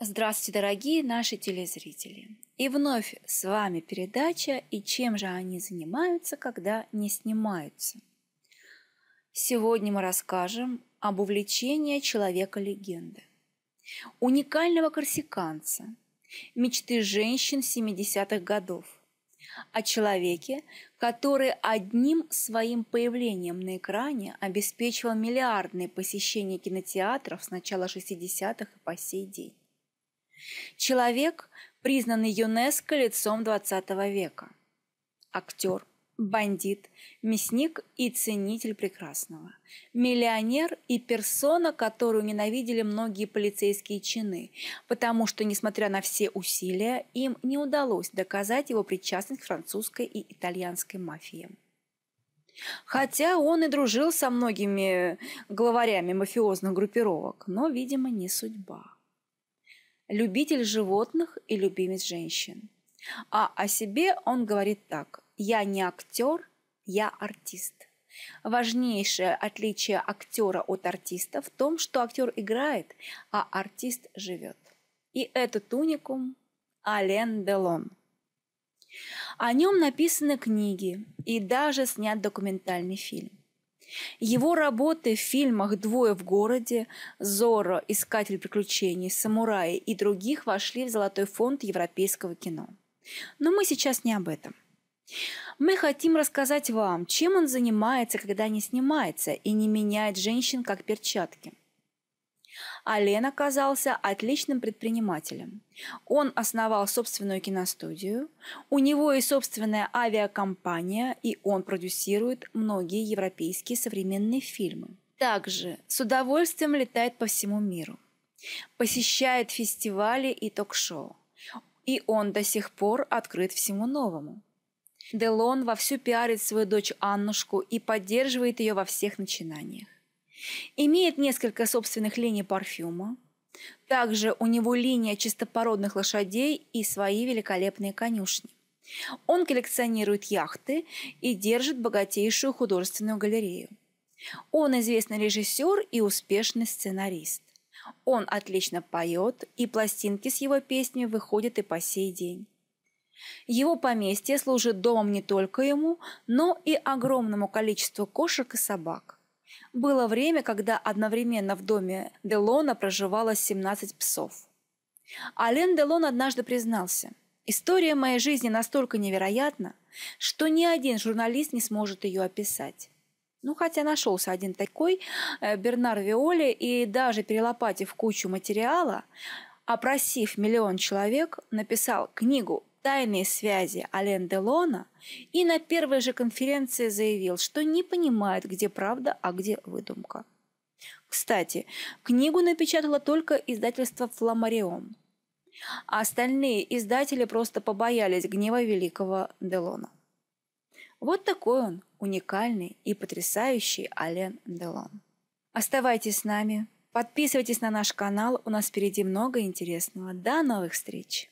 Здравствуйте, дорогие наши телезрители! И вновь с вами передача «И чем же они занимаются, когда не снимаются?». Сегодня мы расскажем об увлечении человека-легенды, уникального корсиканца, мечты женщин 70-х годов, о человеке, который одним своим появлением на экране обеспечивал миллиардные посещения кинотеатров с начала 60-х и по сей день. Человек, признанный ЮНЕСКО лицом 20 века. Актер, бандит, мясник и ценитель прекрасного. Миллионер и персона, которую ненавидели многие полицейские чины, потому что, несмотря на все усилия, им не удалось доказать его причастность к французской и итальянской мафии. Хотя он и дружил со многими главарями мафиозных группировок, но, видимо, не судьба любитель животных и любимец женщин. А о себе он говорит так. Я не актер, я артист. Важнейшее отличие актера от артиста в том, что актер играет, а артист живет. И этот уникум Ален Делон. О нем написаны книги и даже снят документальный фильм. Его работы в фильмах «Двое в городе», «Зоро», «Искатель приключений», «Самураи» и других вошли в золотой фонд европейского кино. Но мы сейчас не об этом. Мы хотим рассказать вам, чем он занимается, когда не снимается и не меняет женщин как перчатки – а оказался отличным предпринимателем. Он основал собственную киностудию, у него и собственная авиакомпания, и он продюсирует многие европейские современные фильмы. Также с удовольствием летает по всему миру, посещает фестивали и ток-шоу. И он до сих пор открыт всему новому. Делон вовсю пиарит свою дочь Аннушку и поддерживает ее во всех начинаниях. Имеет несколько собственных линий парфюма. Также у него линия чистопородных лошадей и свои великолепные конюшни. Он коллекционирует яхты и держит богатейшую художественную галерею. Он известный режиссер и успешный сценарист. Он отлично поет, и пластинки с его песнями выходят и по сей день. Его поместье служит домом не только ему, но и огромному количеству кошек и собак. Было время, когда одновременно в доме Делона проживало 17 псов. Ален Делон однажды признался, «История моей жизни настолько невероятна, что ни один журналист не сможет ее описать». Ну, хотя нашелся один такой, э, Бернар Виоли, и даже перелопатив кучу материала, опросив миллион человек, написал книгу тайные связи Ален Делона и на первой же конференции заявил, что не понимает, где правда, а где выдумка. Кстати, книгу напечатало только издательство «Фламарион», а остальные издатели просто побоялись гнева великого Делона. Вот такой он, уникальный и потрясающий Ален Делон. Оставайтесь с нами, подписывайтесь на наш канал, у нас впереди много интересного. До новых встреч!